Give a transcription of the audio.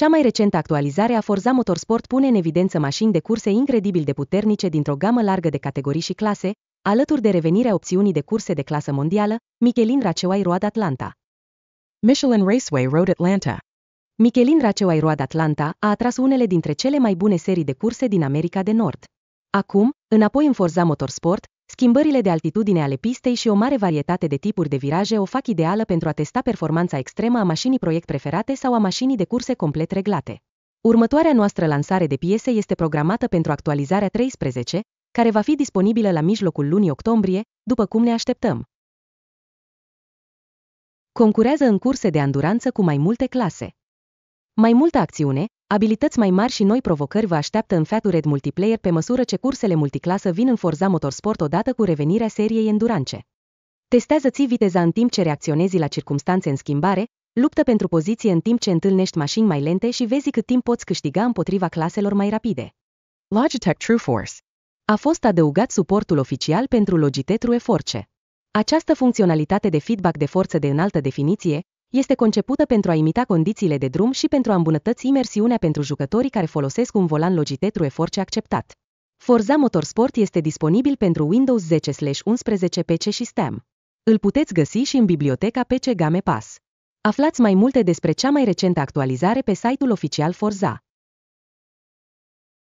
Cea mai recentă actualizare a Forza Motorsport pune în evidență mașini de curse incredibil de puternice dintr-o gamă largă de categorii și clase, alături de revenirea opțiunii de curse de clasă mondială, Michelin Raceway Road Atlanta. Michelin Raceway Road Atlanta Michelin Raceway Road Atlanta a atras unele dintre cele mai bune serii de curse din America de Nord. Acum, înapoi în Forza Motorsport, Schimbările de altitudine ale pistei și o mare varietate de tipuri de viraje o fac ideală pentru a testa performanța extremă a mașinii proiect preferate sau a mașinii de curse complet reglate. Următoarea noastră lansare de piese este programată pentru actualizarea 13, care va fi disponibilă la mijlocul lunii octombrie, după cum ne așteptăm. Concurează în curse de anduranță cu mai multe clase. Mai multă acțiune, Abilități mai mari și noi provocări vă așteaptă în red Multiplayer pe măsură ce cursele multiclasă vin în Forza Motorsport odată cu revenirea seriei Endurance. Testează-ți viteza în timp ce reacționezi la circumstanțe în schimbare, luptă pentru poziție în timp ce întâlnești mașini mai lente și vezi cât timp poți câștiga împotriva claselor mai rapide. Logitech True Force. A fost adăugat suportul oficial pentru Logitech True Force. Această funcționalitate de feedback de forță de înaltă definiție, este concepută pentru a imita condițiile de drum și pentru a îmbunătăți imersiunea pentru jucătorii care folosesc un volan Logitech True Force acceptat. Forza Motorsport este disponibil pentru Windows 10/11 PC și Steam. Îl puteți găsi și în biblioteca PC Game Pass. Aflați mai multe despre cea mai recentă actualizare pe site-ul oficial Forza.